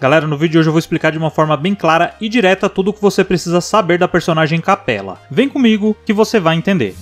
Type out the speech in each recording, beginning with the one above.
Galera, no vídeo de hoje eu vou explicar de uma forma bem clara e direta tudo o que você precisa saber da personagem Capela. Vem comigo que você vai entender.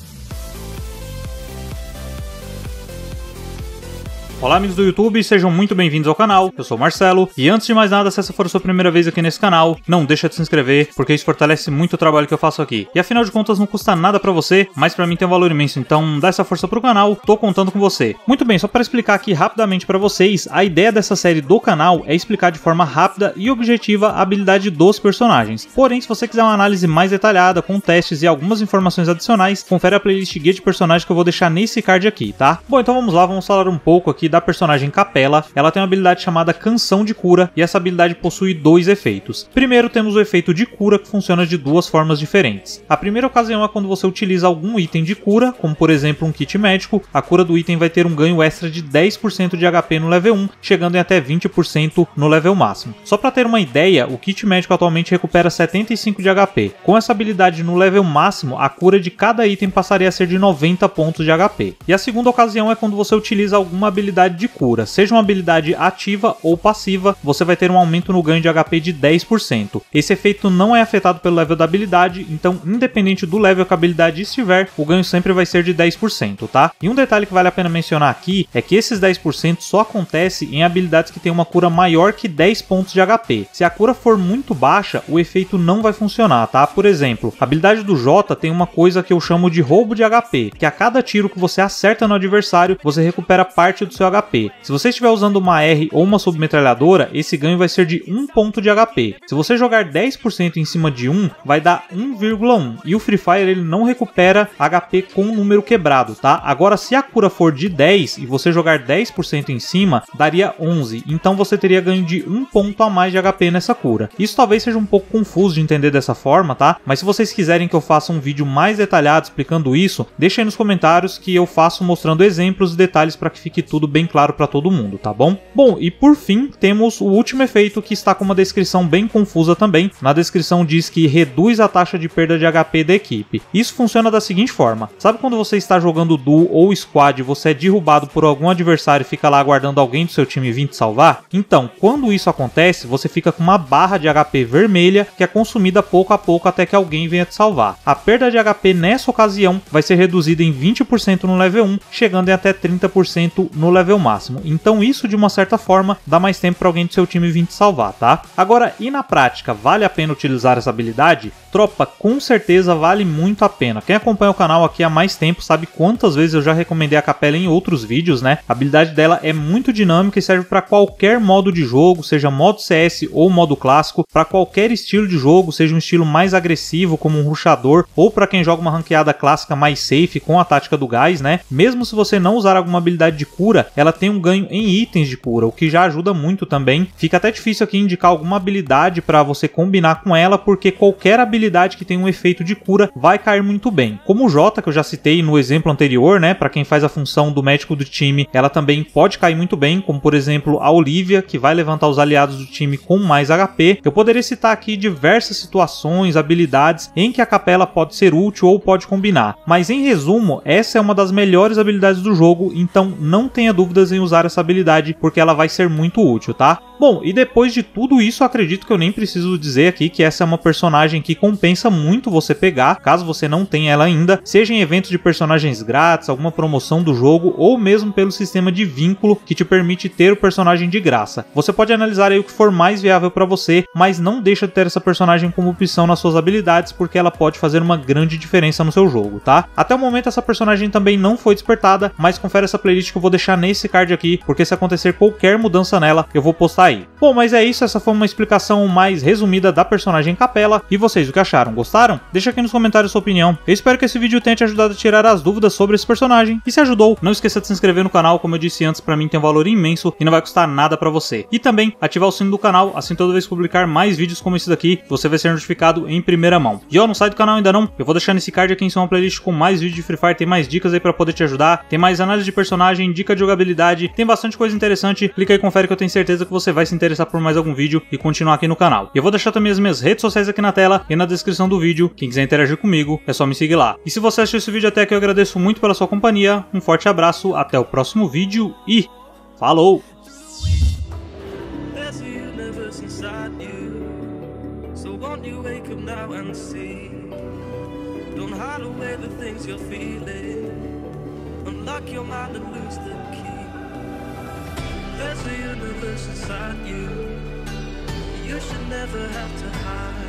Olá amigos do YouTube, sejam muito bem-vindos ao canal, eu sou o Marcelo, e antes de mais nada, se essa for a sua primeira vez aqui nesse canal, não deixa de se inscrever, porque isso fortalece muito o trabalho que eu faço aqui. E afinal de contas não custa nada para você, mas para mim tem um valor imenso, então dá essa força pro canal, tô contando com você. Muito bem, só para explicar aqui rapidamente para vocês, a ideia dessa série do canal é explicar de forma rápida e objetiva a habilidade dos personagens. Porém, se você quiser uma análise mais detalhada, com testes e algumas informações adicionais, confere a playlist guia de personagens que eu vou deixar nesse card aqui, tá? Bom, então vamos lá, vamos falar um pouco aqui aqui da personagem Capela, ela tem uma habilidade chamada Canção de Cura, e essa habilidade possui dois efeitos. Primeiro temos o efeito de cura, que funciona de duas formas diferentes. A primeira ocasião é quando você utiliza algum item de cura, como por exemplo um kit médico, a cura do item vai ter um ganho extra de 10% de HP no level 1, chegando em até 20% no level máximo. Só para ter uma ideia, o kit médico atualmente recupera 75 de HP. Com essa habilidade no level máximo, a cura de cada item passaria a ser de 90 pontos de HP. E a segunda ocasião é quando você utiliza alguma habilidade habilidade de cura, seja uma habilidade ativa ou passiva, você vai ter um aumento no ganho de HP de 10%. Esse efeito não é afetado pelo level da habilidade, então independente do level que a habilidade estiver, o ganho sempre vai ser de 10%, tá? E um detalhe que vale a pena mencionar aqui é que esses 10% só acontece em habilidades que têm uma cura maior que 10 pontos de HP. Se a cura for muito baixa, o efeito não vai funcionar, tá? Por exemplo, a habilidade do Jota tem uma coisa que eu chamo de roubo de HP, que a cada tiro que você acerta no adversário, você recupera parte do seu HP. Se você estiver usando uma R ou uma submetralhadora, esse ganho vai ser de 1 ponto de HP. Se você jogar 10% em cima de 1, vai dar 1,1. E o Free Fire ele não recupera HP com o número quebrado, tá? Agora, se a cura for de 10 e você jogar 10% em cima, daria 11. Então você teria ganho de 1 ponto a mais de HP nessa cura. Isso talvez seja um pouco confuso de entender dessa forma, tá? Mas se vocês quiserem que eu faça um vídeo mais detalhado explicando isso, deixem nos comentários que eu faço mostrando exemplos e detalhes para que fique tudo bem bem claro para todo mundo, tá bom? Bom, e por fim, temos o último efeito que está com uma descrição bem confusa também. Na descrição diz que reduz a taxa de perda de HP da equipe. Isso funciona da seguinte forma: sabe quando você está jogando duo ou squad, você é derrubado por algum adversário e fica lá aguardando alguém do seu time vir te salvar? Então, quando isso acontece, você fica com uma barra de HP vermelha que é consumida pouco a pouco até que alguém venha te salvar. A perda de HP nessa ocasião vai ser reduzida em 20% no level 1, chegando em até 30% no level máximo. Então isso de uma certa forma dá mais tempo para alguém do seu time vir te salvar, tá? Agora, e na prática, vale a pena utilizar essa habilidade? Tropa, com certeza vale muito a pena. Quem acompanha o canal aqui há mais tempo sabe quantas vezes eu já recomendei a capela em outros vídeos, né? A habilidade dela é muito dinâmica e serve para qualquer modo de jogo, seja modo CS ou modo clássico, para qualquer estilo de jogo, seja um estilo mais agressivo como um ruxador ou para quem joga uma ranqueada clássica mais safe com a tática do gás, né? Mesmo se você não usar alguma habilidade de cura, ela tem um ganho em itens de cura, o que já ajuda muito também. Fica até difícil aqui indicar alguma habilidade para você combinar com ela, porque qualquer habilidade que tem um efeito de cura vai cair muito bem. Como o Jota, que eu já citei no exemplo anterior, né, para quem faz a função do médico do time, ela também pode cair muito bem, como por exemplo a Olivia, que vai levantar os aliados do time com mais HP. Eu poderia citar aqui diversas situações, habilidades em que a capela pode ser útil ou pode combinar. Mas em resumo, essa é uma das melhores habilidades do jogo, então não tenha dúvida dúvidas em usar essa habilidade, porque ela vai ser muito útil, tá? Bom, e depois de tudo isso, acredito que eu nem preciso dizer aqui que essa é uma personagem que compensa muito você pegar, caso você não tenha ela ainda, seja em eventos de personagens grátis, alguma promoção do jogo, ou mesmo pelo sistema de vínculo que te permite ter o personagem de graça. Você pode analisar aí o que for mais viável para você, mas não deixa de ter essa personagem como opção nas suas habilidades, porque ela pode fazer uma grande diferença no seu jogo, tá? Até o momento essa personagem também não foi despertada, mas confere essa playlist que eu vou deixar nesse card aqui, porque se acontecer qualquer mudança nela, eu vou postar aí. Bom, mas é isso, essa foi uma explicação mais resumida da personagem Capela. E vocês, o que acharam? Gostaram? Deixa aqui nos comentários sua opinião. Eu espero que esse vídeo tenha te ajudado a tirar as dúvidas sobre esse personagem. E se ajudou, não esqueça de se inscrever no canal, como eu disse antes, para mim tem um valor imenso e não vai custar nada para você. E também ativar o sino do canal, assim toda vez que publicar mais vídeos como esse daqui, você vai ser notificado em primeira mão. E ó, não sai do canal ainda não, eu vou deixar nesse card aqui em cima uma playlist com mais vídeos de Free Fire, tem mais dicas aí para poder te ajudar, tem mais análise de personagem, dica de jogabilidade, tem bastante coisa interessante. Clica aí e confere que eu tenho certeza que você vai se interessar interessar por mais algum vídeo e continuar aqui no canal. E eu vou deixar também as minhas redes sociais aqui na tela e na descrição do vídeo. Quem quiser interagir comigo, é só me seguir lá. E se você assistiu esse vídeo até aqui, eu agradeço muito pela sua companhia. Um forte abraço, até o próximo vídeo e falou! Don't hide away the things you're feeling. Unlock your mind and lose the key. There's a universe inside you. You should never have to hide.